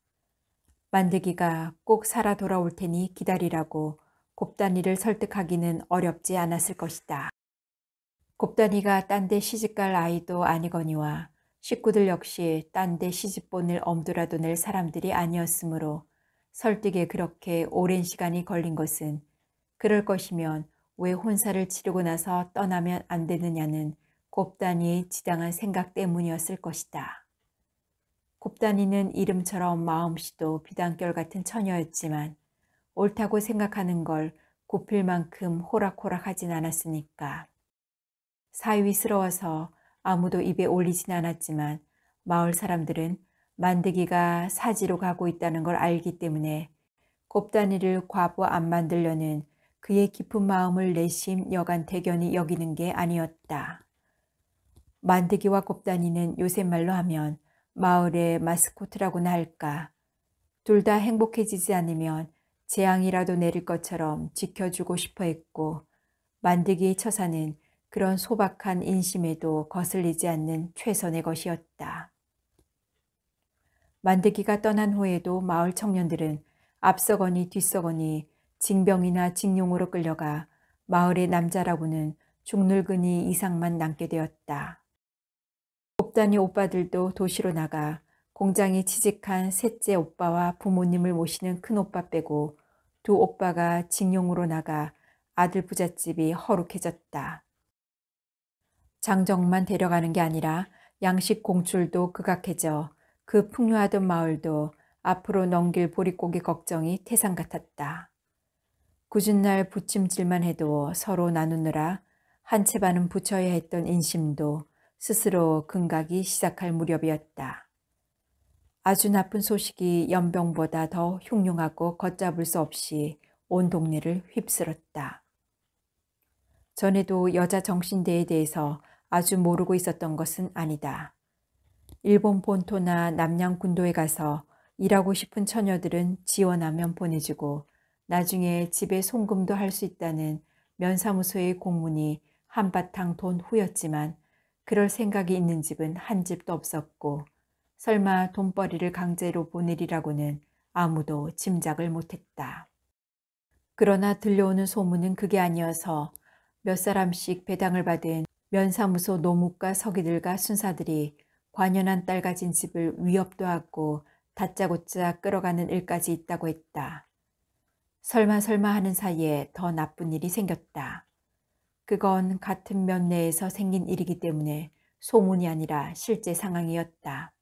만드기가 꼭 살아 돌아올 테니 기다리라고 곱단이를 설득하기는 어렵지 않았을 것이다. 곱단이가 딴 데 시집갈 아이도 아니거니와 식구들 역시 딴 데 시집 보낼 엄두라도 낼 사람들이 아니었으므로 설득에 그렇게 오랜 시간이 걸린 것은 그럴 것이면 왜 혼사를 치르고 나서 떠나면 안 되느냐는 곱단이의 지당한 생각 때문이었을 것이다. 곱단이는 이름처럼 마음씨도 비단결 같은 처녀였지만 옳다고 생각하는 걸 굽힐 만큼 호락호락하진 않았으니까. 사위스러워서 아무도 입에 올리진 않았지만 마을 사람들은 만드기가 사지로 가고 있다는 걸 알기 때문에 곱다니를 과부 안 만들려는 그의 깊은 마음을 내심 여간 대견히 여기는 게 아니었다. 만드기와 곱다니는 요새 말로 하면 마을의 마스코트라고나 할까. 둘 다 행복해지지 않으면 재앙이라도 내릴 것처럼 지켜주고 싶어 했고 만드기의 처사는 그런 소박한 인심에도 거슬리지 않는 최선의 것이었다. 만드기가 떠난 후에도 마을 청년들은 앞서거니 뒤서거니 징병이나 징용으로 끌려가 마을의 남자라고는 중늙은이 이상만 남게 되었다. 곱단이 오빠들도 도시로 나가 공장에 취직한 셋째 오빠와 부모님을 모시는 큰오빠 빼고 두 오빠가 징용으로 나가 아들 부잣집이 허룩해졌다. 장정만 데려가는 게 아니라 양식 공출도 극악해져 그 풍요하던 마을도 앞으로 넘길 보릿고기 걱정이 태산 같았다. 굳은 날 부침질만 해도 서로 나누느라 한 채 반은 부쳐야 했던 인심도 스스로 금각이 시작할 무렵이었다. 아주 나쁜 소식이 연병보다 더 흉흉하고 걷잡을 수 없이 온 동네를 휩쓸었다. 전에도 여자 정신대에 대해서 아주 모르고 있었던 것은 아니다. 일본 본토나 남양 군도에 가서 일하고 싶은 처녀들은 지원하면 보내주고 나중에 집에 송금도 할 수 있다는 면사무소의 공문이 한바탕 돈 후였지만 그럴 생각이 있는 집은 한 집도 없었고 설마 돈벌이를 강제로 보내리라고는 아무도 짐작을 못했다. 그러나 들려오는 소문은 그게 아니어서 몇 사람씩 배당을 받은 면사무소 노무과 서기들과 순사들이 관연한 딸 가진 집을 위협도 하고 다짜고짜 끌어가는 일까지 있다고 했다. 설마 설마 하는 사이에 더 나쁜 일이 생겼다. 그건 같은 면 내에서 생긴 일이기 때문에 소문이 아니라 실제 상황이었다.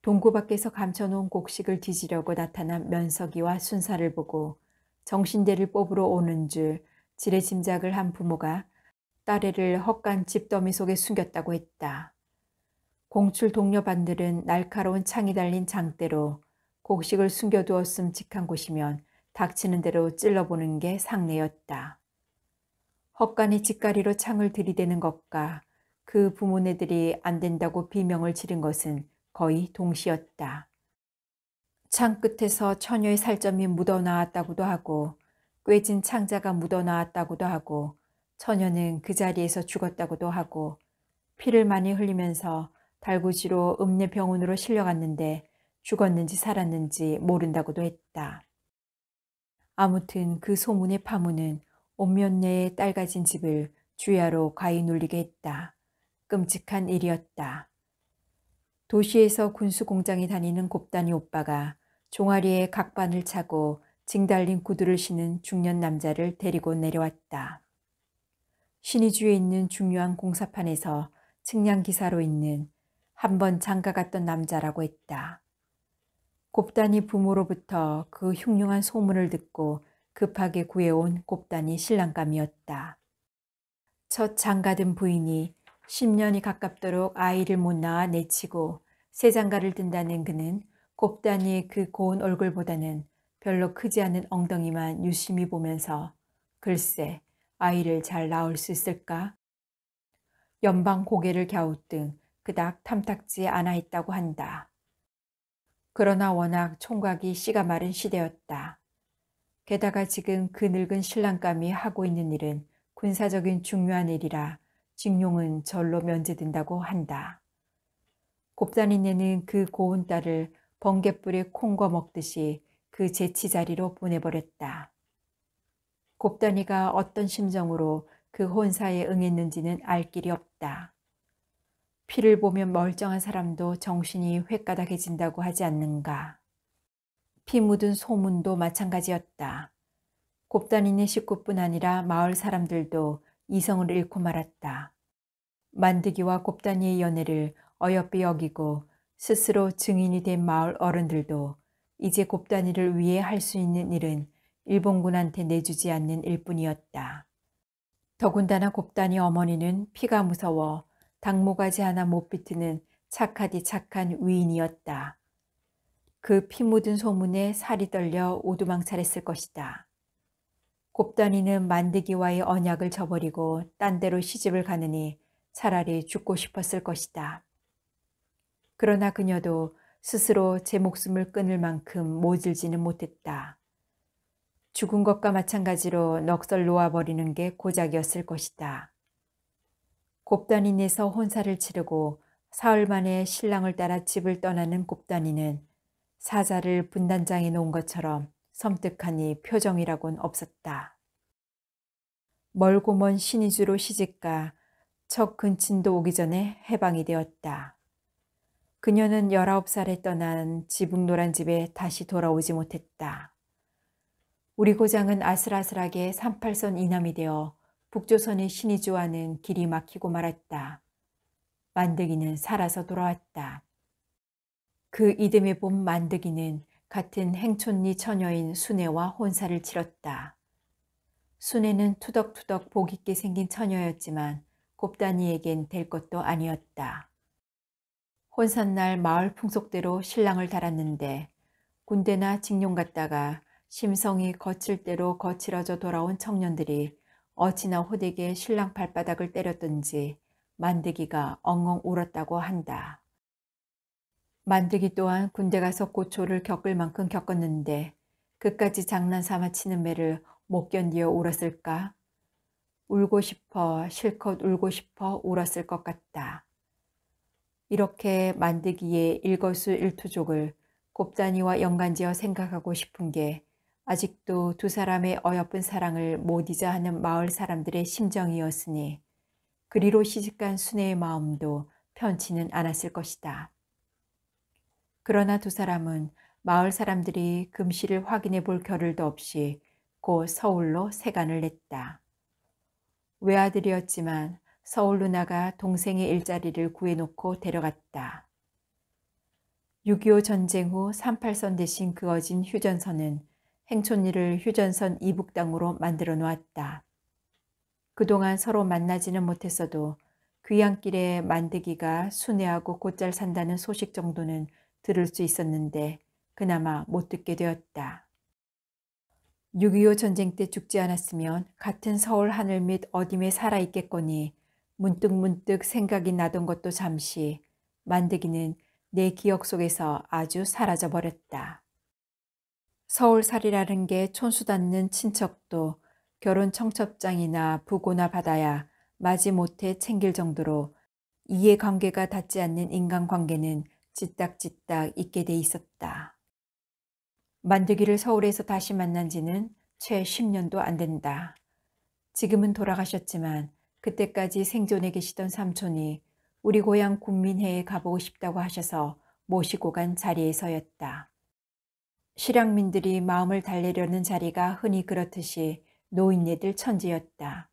동구 밖에서 감춰놓은 곡식을 뒤지려고 나타난 면석이와 순사를 보고 정신대를 뽑으러 오는 줄 지레짐작을 한 부모가 딸애를 헛간 집더미 속에 숨겼다고 했다. 공출 동료반들은 날카로운 창이 달린 장대로 곡식을 숨겨두었음 직한 곳이면 닥치는 대로 찔러보는 게 상례였다. 헛간이 직가리로 창을 들이대는 것과 그 부모네들이 안 된다고 비명을 지른 것은 거의 동시였다. 창 끝에서 처녀의 살점이 묻어나왔다고도 하고 꿰진 창자가 묻어나왔다고도 하고 처녀는 그 자리에서 죽었다고도 하고 피를 많이 흘리면서 달구지로 읍내 병원으로 실려갔는데 죽었는지 살았는지 모른다고도 했다. 아무튼 그 소문의 파문은 옴면내의 딸 가진 집을 주야로 가히 눌리게 했다. 끔찍한 일이었다. 도시에서 군수공장에 다니는 곱다니 오빠가 종아리에 각반을 차고 징달린 구두를 신은 중년 남자를 데리고 내려왔다. 신의주에 있는 중요한 공사판에서 측량기사로 있는 한 번 장가갔던 남자라고 했다. 곱단이 부모로부터 그 흉흉한 소문을 듣고 급하게 구해온 곱단이 신랑감이었다. 첫 장가든 부인이 10년이 가깝도록 아이를 못 낳아 내치고 새 장가를 든다는 그는 곱단이그 고운 얼굴보다는 별로 크지 않은 엉덩이만 유심히 보면서 글쎄 아이를 잘 낳을 수 있을까? 연방 고개를 갸우뚱 그닥 탐탁지 않아 있다고 한다. 그러나 워낙 총각이 씨가 마른 시대였다. 게다가 지금 그 늙은 신랑감이 하고 있는 일은 군사적인 중요한 일이라 직용은 절로 면제된다고 한다. 곱단이네는 그 고운 딸을 번갯불에 콩과 먹듯이 그 제치 자리로 보내버렸다. 곱단이가 어떤 심정으로 그 혼사에 응했는지는 알 길이 없다. 피를 보면 멀쩡한 사람도 정신이 횟가닥해진다고 하지 않는가. 피 묻은 소문도 마찬가지였다. 곱단이네 식구뿐 아니라 마을 사람들도 이성을 잃고 말았다. 만득이와 곱단이의 연애를 어여삐 여기고 스스로 증인이 된 마을 어른들도 이제 곱단이를 위해 할 수 있는 일은 일본군한테 내주지 않는 일뿐이었다. 더군다나 곱다니 어머니는 피가 무서워 당모가지 하나 못 비트는 착하디 착한 위인이었다. 그 피 묻은 소문에 살이 떨려 오두망살했을 것이다. 곱다니는 만드기와의 언약을 저버리고 딴 데로 시집을 가느니 차라리 죽고 싶었을 것이다. 그러나 그녀도 스스로 제 목숨을 끊을 만큼 모질지는 못했다. 죽은 것과 마찬가지로 넉살 놓아버리는 게 고작이었을 것이다. 곱단인에서 혼사를 치르고 사흘 만에 신랑을 따라 집을 떠나는 곱단인은 사자를 분단장에 놓은 것처럼 섬뜩하니 표정이라곤 없었다. 멀고 먼 신의주로 시집가 척 근친도 오기 전에 해방이 되었다. 그녀는 19살에 떠난 지붕 노란 집에 다시 돌아오지 못했다. 우리 고장은 아슬아슬하게 38선 이남이 되어 북조선의 신이 좋아하는 길이 막히고 말았다. 만득이는 살아서 돌아왔다. 그 이듬해 봄 만득이는 같은 행촌리 처녀인 순애와 혼사를 치렀다. 순애는 투덕투덕 복 있게 생긴 처녀였지만 곱다니에겐 될 것도 아니었다. 혼삿날 마을 풍속대로 신랑을 달았는데 군대나 직룡 갔다가 심성이 거칠 대로 거칠어져 돌아온 청년들이 어찌나 호되게 신랑 발바닥을 때렸던지 만드기가 엉엉 울었다고 한다. 만드기 또한 군대 가서 고초를 겪을 만큼 겪었는데 그까지 장난삼아 치는 매를 못 견디어 울었을까? 울고 싶어 실컷 울고 싶어 울었을 것 같다. 이렇게 만드기의 일거수 일투족을 곱단니와 연관지어 생각하고 싶은 게 아직도 두 사람의 어여쁜 사랑을 못 잊어 하는 마을 사람들의 심정이었으니 그리로 시집간 순애의 마음도 편치는 않았을 것이다. 그러나 두 사람은 마을 사람들이 금시를 확인해 볼 겨를도 없이 곧 서울로 세간을 냈다. 외아들이었지만 서울 누나가 동생의 일자리를 구해놓고 데려갔다. 6.25 전쟁 후 38선 대신 그어진 휴전선은 행촌리를 휴전선 이북땅으로 만들어 놓았다. 그동안 서로 만나지는 못했어도 귀향길에 만드기가 순회하고 곧잘 산다는 소식 정도는 들을 수 있었는데 그나마 못 듣게 되었다. 6.25 전쟁 때 죽지 않았으면 같은 서울 하늘 밑 어딘에 살아있겠거니 문득문득 문득 생각이 나던 것도 잠시 만드기는 내 기억 속에서 아주 사라져버렸다. 서울살이라는 게 촌수 닿는 친척도 결혼 청첩장이나 부고나 받아야 마지못해 챙길 정도로 이해관계가 닿지 않는 인간관계는 짓딱짓딱 있게 돼 있었다. 만두기를 서울에서 다시 만난 지는 최 10년도 안 된다. 지금은 돌아가셨지만 그때까지 생존해 계시던 삼촌이 우리 고향 국민회에 가보고 싶다고 하셔서 모시고 간 자리에서였다. 실향민들이 마음을 달래려는 자리가 흔히 그렇듯이 노인네들 천지였다.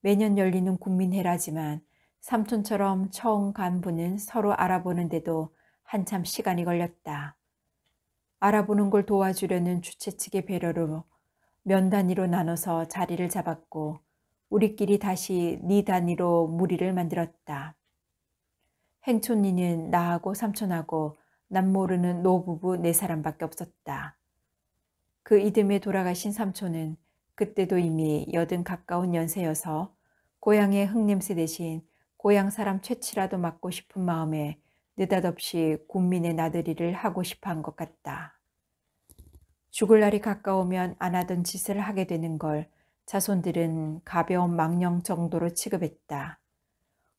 매년 열리는 국민회라지만 삼촌처럼 처음 간 분은 서로 알아보는데도 한참 시간이 걸렸다. 알아보는 걸 도와주려는 주최 측의 배려로 면 단위로 나눠서 자리를 잡았고 우리끼리 다시 니 단위로 무리를 만들었다. 행촌니는 나하고 삼촌하고 남 모르는 노부부 네 사람밖에 없었다. 그 이듬해 돌아가신 삼촌은 그때도 이미 여든 가까운 연세여서 고향의 흙냄새 대신 고향 사람 최치라도 맡고 싶은 마음에 느닷없이 군민의 나들이를 하고 싶어 한 것 같다. 죽을 날이 가까우면 안 하던 짓을 하게 되는 걸 자손들은 가벼운 망령 정도로 취급했다.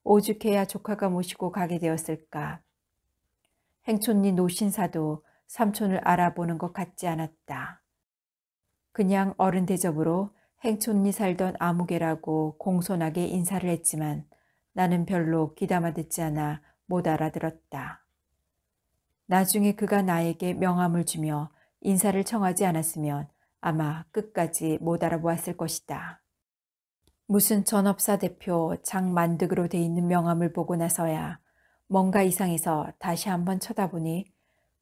오죽해야 조카가 모시고 가게 되었을까. 행촌리 노신사도 삼촌을 알아보는 것 같지 않았다. 그냥 어른 대접으로 행촌리 살던 아무개라고 공손하게 인사를 했지만 나는 별로 귀담아 듣지 않아 못 알아들었다. 나중에 그가 나에게 명함을 주며 인사를 청하지 않았으면 아마 끝까지 못 알아보았을 것이다. 무슨 전업사 대표 장만득으로 돼 있는 명함을 보고 나서야 뭔가 이상해서 다시 한번 쳐다보니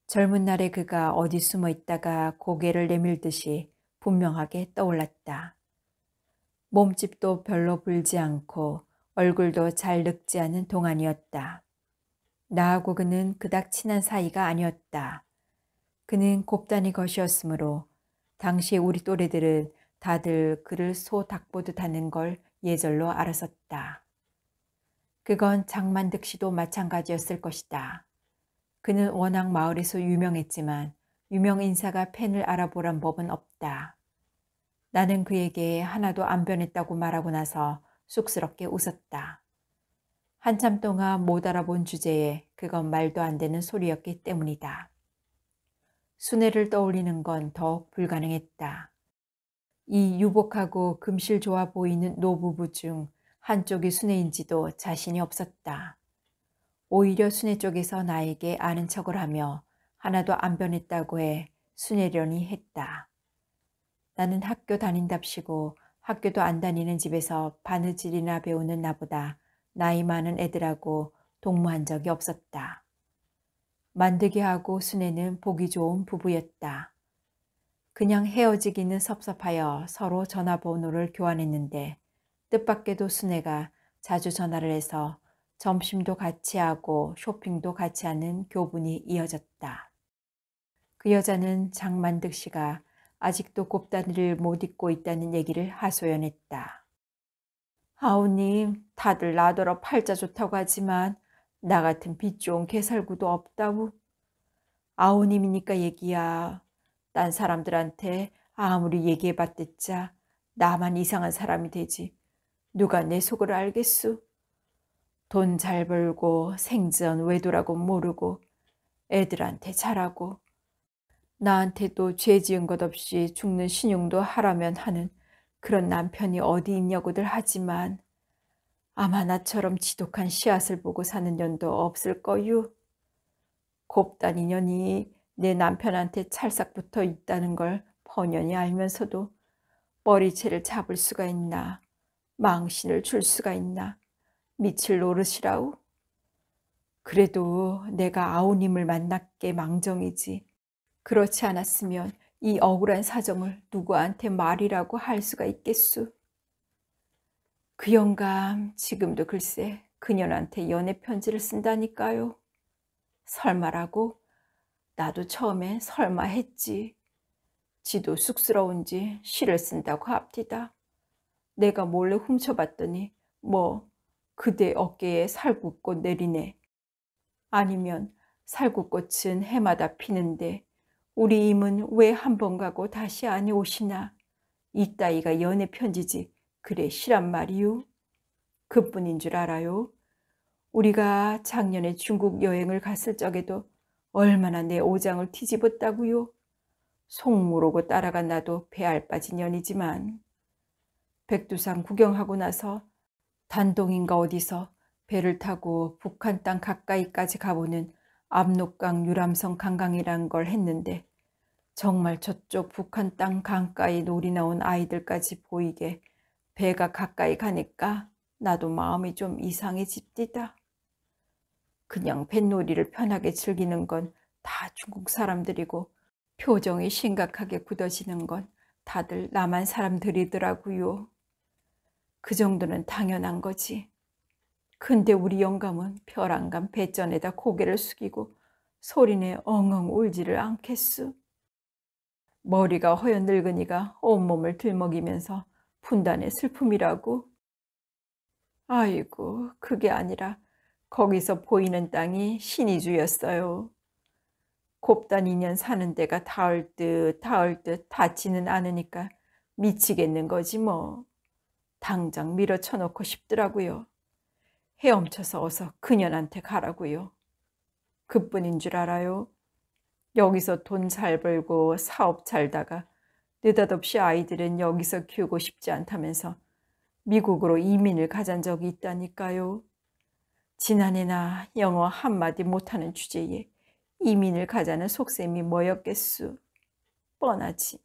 젊은 날의 그가 어디 숨어 있다가 고개를 내밀듯이 분명하게 떠올랐다. 몸집도 별로 불지 않고 얼굴도 잘 늙지 않은 동안이었다. 나하고 그는 그닥 친한 사이가 아니었다. 그는 곱다니 것이었으므로 당시 우리 또래들은 다들 그를 소 닭보듯 하는 걸 예절로 알아섰다 그건 장만득 씨도 마찬가지였을 것이다. 그는 워낙 마을에서 유명했지만 유명 인사가 팬을 알아보란 법은 없다. 나는 그에게 하나도 안 변했다고 말하고 나서 쑥스럽게 웃었다. 한참 동안 못 알아본 주제에 그건 말도 안 되는 소리였기 때문이다. 순회를 떠올리는 건 더욱 불가능했다. 이 유복하고 금실 좋아 보이는 노부부 중 한쪽이 순애인지도 자신이 없었다. 오히려 순애 쪽에서 나에게 아는 척을 하며 하나도 안 변했다고 해 순애련이 했다. 나는 학교 다닌답시고 학교도 안 다니는 집에서 바느질이나 배우는 나보다 나이 많은 애들하고 동무한 적이 없었다. 만들기하고 순애는 보기 좋은 부부였다. 그냥 헤어지기는 섭섭하여 서로 전화번호를 교환했는데 뜻밖에도 순애가 자주 전화를 해서 점심도 같이 하고 쇼핑도 같이 하는 교분이 이어졌다. 그 여자는 장만득 씨가 아직도 곱다니를 못 입고 있다는 얘기를 하소연했다. 아우님, 다들 나더러 팔자 좋다고 하지만 나 같은 빚 좋은 개살구도 없다우. 아우님이니까 얘기야. 딴 사람들한테 아무리 얘기해봤댔자 나만 이상한 사람이 되지. 누가 내 속을 알겠소? 돈잘 벌고 생전 외도라고 모르고 애들한테 잘하고 나한테도 죄 지은 것 없이 죽는 신용도 하라면 하는 그런 남편이 어디 있냐고들 하지만 아마 나처럼 지독한 씨앗을 보고 사는 년도 없을 거유. 곱단 인연이 내 남편한테 찰싹 붙어 있다는 걸 번연히 알면서도 머리채를 잡을 수가 있나. 망신을 줄 수가 있나 미칠 노릇이라우? 그래도 내가 아우님을 만났게 망정이지 그렇지 않았으면 이 억울한 사정을 누구한테 말이라고 할 수가 있겠수. 그 영감 지금도 글쎄 그년한테 연애 편지를 쓴다니까요. 설마라고 나도 처음에 설마 했지. 지도 쑥스러운지 시를 쓴다고 합디다. 내가 몰래 훔쳐봤더니 뭐 그대 어깨에 살구꽃 내리네. 아니면 살구꽃은 해마다 피는데 우리 임은 왜 한 번 가고 다시 안 오시나. 이따이가 연애 편지지 그래 실한 말이요. 그뿐인 줄 알아요. 우리가 작년에 중국 여행을 갔을 적에도 얼마나 내 오장을 뒤집었다고요. 속모르고 따라간 나도 배알 빠진 년이지만 백두산 구경하고 나서 단동인가 어디서 배를 타고 북한 땅 가까이까지 가보는 압록강 유람선 관광이란 걸 했는데 정말 저쪽 북한 땅 강가에 놀이 나온 아이들까지 보이게 배가 가까이 가니까 나도 마음이 좀 이상해집디다. 그냥 뱃놀이를 편하게 즐기는 건 다 중국 사람들이고 표정이 심각하게 굳어지는 건 다들 남한 사람들이더라고요. 그 정도는 당연한 거지. 근데 우리 영감은 벼랑간 배전에다 고개를 숙이고 소리내 엉엉 울지를 않겠수. 머리가 허연 늙은이가 온몸을 들먹이면서 분단의 슬픔이라고. 아이고 그게 아니라 거기서 보이는 땅이 신이주였어요. 곱단 2년 사는 데가 닿을 듯 닿을 듯 닿지는 않으니까 미치겠는 거지 뭐. 당장 밀어쳐 놓고 싶더라고요. 헤엄쳐서 어서 그년한테 가라고요. 그뿐인 줄 알아요. 여기서 돈 잘 벌고 사업 잘다가 느닷없이 아이들은 여기서 키우고 싶지 않다면서 미국으로 이민을 가잔 적이 있다니까요. 지난해나 영어 한마디 못하는 주제에 이민을 가자는 속셈이 뭐였겠수. 뻔하지.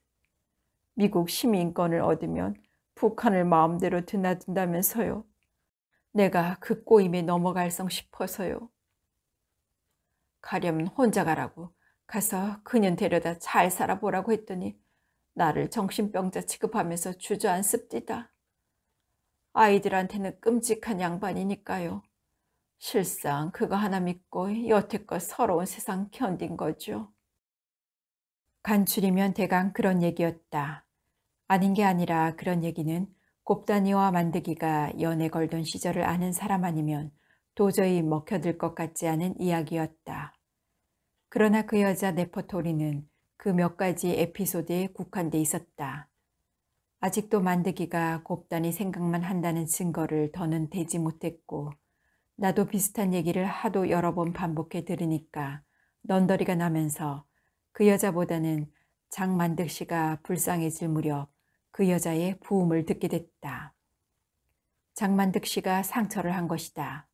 미국 시민권을 얻으면 북한을 마음대로 드나든다면서요. 내가 그 꼬임에 넘어갈성 싶어서요. 가려면 혼자 가라고 가서 그년 데려다 잘 살아보라고 했더니 나를 정신병자 취급하면서 주저앉습디다. 아이들한테는 끔찍한 양반이니까요. 실상 그거 하나 믿고 여태껏 서러운 세상 견딘 거죠. 간추리면 대강 그런 얘기였다. 아닌 게 아니라 그런 얘기는 곱다니와 만드기가 연애 걸던 시절을 아는 사람 아니면 도저히 먹혀들 것 같지 않은 이야기였다. 그러나 그 여자 네퍼토리는 그 몇 가지 에피소드에 국한돼 있었다. 아직도 만드기가 곱다니 생각만 한다는 증거를 더는 대지 못했고 나도 비슷한 얘기를 하도 여러 번 반복해 들으니까 넌더리가 나면서 그 여자보다는 장만득 씨가 불쌍해질 무렵 그 여자의 부음을 듣게 됐다. 장만득 씨가 상처를 한 것이다.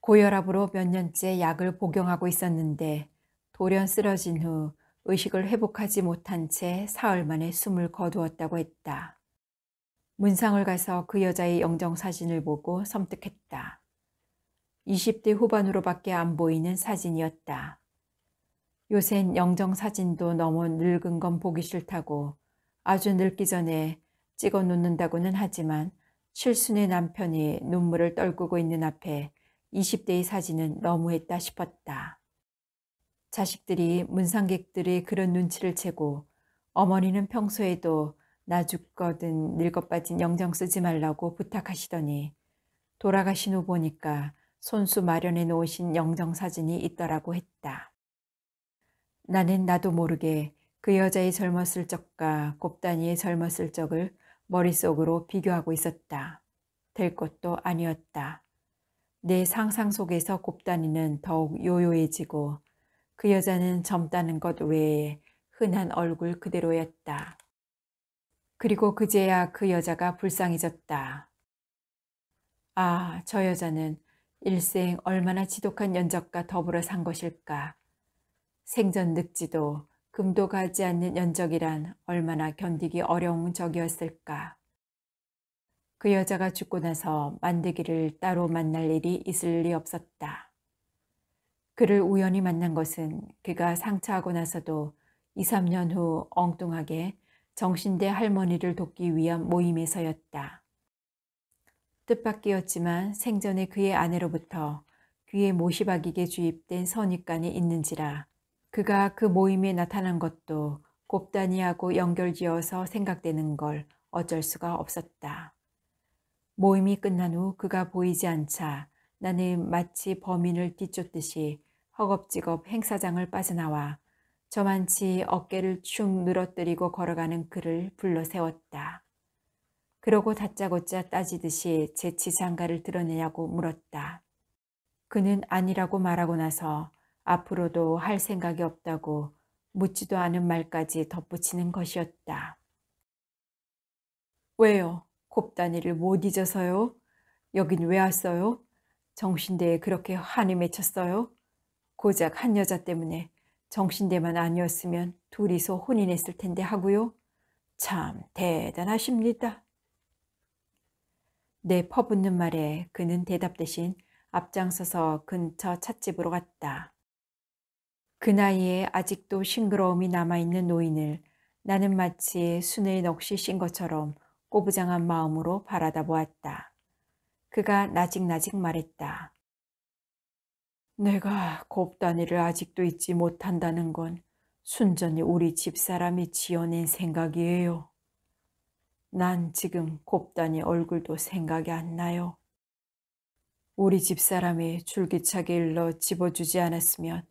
고혈압으로 몇 년째 약을 복용하고 있었는데 돌연 쓰러진 후 의식을 회복하지 못한 채 사흘 만에 숨을 거두었다고 했다. 문상을 가서 그 여자의 영정사진을 보고 섬뜩했다. 20대 후반으로밖에 안 보이는 사진이었다. 요샌 영정사진도 너무 늙은 건 보기 싫다고 아주 늙기 전에 찍어 놓는다고는 하지만 실순의 남편이 눈물을 떨구고 있는 앞에 20대의 사진은 너무했다 싶었다. 자식들이 문상객들의 그런 눈치를 채고 어머니는 평소에도 나 죽거든 늙어 빠진 영정 쓰지 말라고 부탁하시더니 돌아가신 후 보니까 손수 마련해 놓으신 영정 사진이 있더라고 했다. 나는 나도 모르게 그 여자의 젊었을 적과 곱다니의 젊었을 적을 머릿속으로 비교하고 있었다. 될 것도 아니었다. 내 상상 속에서 곱다니는 더욱 요요해지고 그 여자는 젊다는 것 외에 흔한 얼굴 그대로였다. 그리고 그제야 그 여자가 불쌍해졌다. 아, 저 여자는 일생 얼마나 지독한 연적과 더불어 산 것일까. 생전 늙지도 금도 가지 않는 연적이란 얼마나 견디기 어려운 적이었을까. 그 여자가 죽고 나서 만드기를 따로 만날 일이 있을 리 없었다. 그를 우연히 만난 것은 그가 상처하고 나서도 2, 3년 후 엉뚱하게 정신대 할머니를 돕기 위한 모임에서였다. 뜻밖이었지만 생전에 그의 아내로부터 귀에 모시박이게 주입된 선입관이 있는지라 그가 그 모임에 나타난 것도 곱다니하고 연결지어서 생각되는 걸 어쩔 수가 없었다. 모임이 끝난 후 그가 보이지 않자 나는 마치 범인을 뒤쫓듯이 허겁지겁 행사장을 빠져나와 저만치 어깨를 축 늘어뜨리고 걸어가는 그를 불러세웠다. 그러고 다짜고짜 따지듯이 제 치상가를 드러내냐고 물었다. 그는 아니라고 말하고 나서 앞으로도 할 생각이 없다고 묻지도 않은 말까지 덧붙이는 것이었다. 왜요? 곱단이를 못 잊어서요? 여긴 왜 왔어요? 정신대에 그렇게 한이 맺혔어요? 고작 한 여자 때문에 정신대만 아니었으면 둘이서 혼인했을 텐데 하고요. 참 대단하십니다. 내 퍼붓는 말에 그는 대답 대신 앞장서서 근처 찻집으로 갔다. 그 나이에 아직도 싱그러움이 남아있는 노인을 나는 마치 순의 넋이 신 것처럼 꼬부장한 마음으로 바라다 보았다. 그가 나직나직 말했다. 내가 곱다니를 아직도 잊지 못한다는 건 순전히 우리 집사람이 지어낸 생각이에요. 난 지금 곱다니 얼굴도 생각이 안 나요. 우리 집사람이 줄기차게 일러 집어주지 않았으면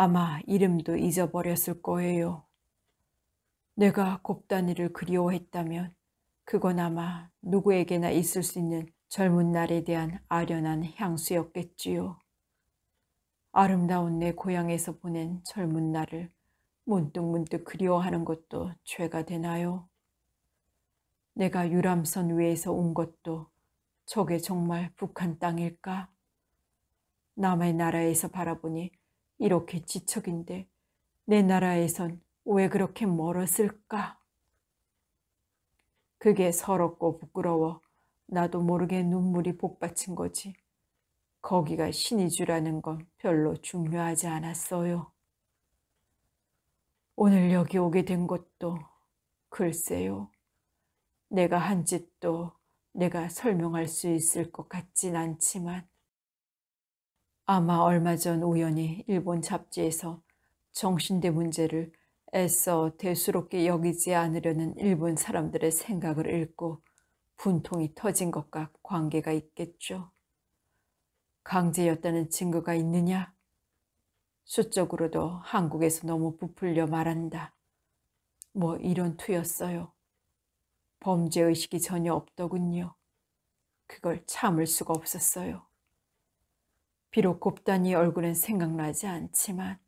아마 이름도 잊어버렸을 거예요. 내가 곱단이를 그리워했다면 그건 아마 누구에게나 있을 수 있는 젊은 날에 대한 아련한 향수였겠지요. 아름다운 내 고향에서 보낸 젊은 날을 문득문득 그리워하는 것도 죄가 되나요? 내가 유람선 위에서 온 것도 저게 정말 북한 땅일까? 남의 나라에서 바라보니 이렇게 지척인데 내 나라에선 왜 그렇게 멀었을까? 그게 서럽고 부끄러워 나도 모르게 눈물이 복받친 거지. 거기가 신이주라는 건 별로 중요하지 않았어요. 오늘 여기 오게 된 것도 글쎄요. 내가 한 짓도 내가 설명할 수 있을 것 같진 않지만 아마 얼마 전 우연히 일본 잡지에서 정신대 문제를 애써 대수롭게 여기지 않으려는 일본 사람들의 생각을 읽고 분통이 터진 것과 관계가 있겠죠. 강제였다는 증거가 있느냐? 수적으로도 한국에서 너무 부풀려 말한다. 뭐 이런 투였어요. 범죄의식이 전혀 없더군요. 그걸 참을 수가 없었어요. 비록 곱다니 얼굴엔 생각나지 않지만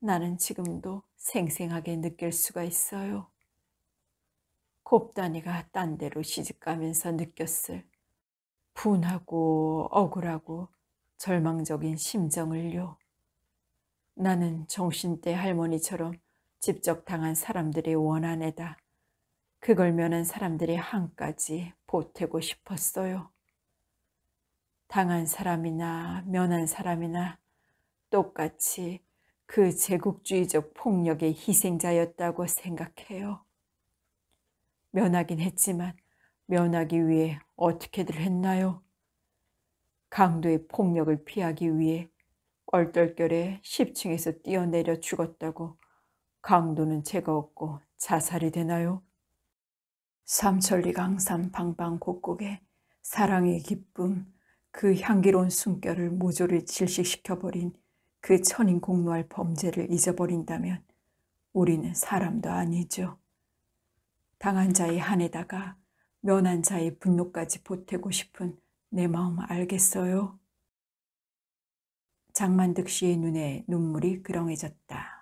나는 지금도 생생하게 느낄 수가 있어요. 곱다니가 딴 데로 시집가면서 느꼈을 분하고 억울하고 절망적인 심정을요. 나는 정신대 할머니처럼 직접 당한 사람들의 원한에다 그걸 면한 사람들의 한까지 보태고 싶었어요. 당한 사람이나 면한 사람이나 똑같이 그 제국주의적 폭력의 희생자였다고 생각해요. 면하긴 했지만 면하기 위해 어떻게들 했나요? 강도의 폭력을 피하기 위해 얼떨결에 10층에서 뛰어내려 죽었다고 강도는 죄가 없고 자살이 되나요? 삼천리 강산 방방 곡곡에 사랑의 기쁨, 그 향기로운 숨결을 모조리 질식시켜버린 그 천인 공로할 범죄를 잊어버린다면 우리는 사람도 아니죠. 당한 자의 한에다가 면한 자의 분노까지 보태고 싶은 내 마음 알겠어요? 장만득 씨의 눈에 눈물이 그렁해졌다.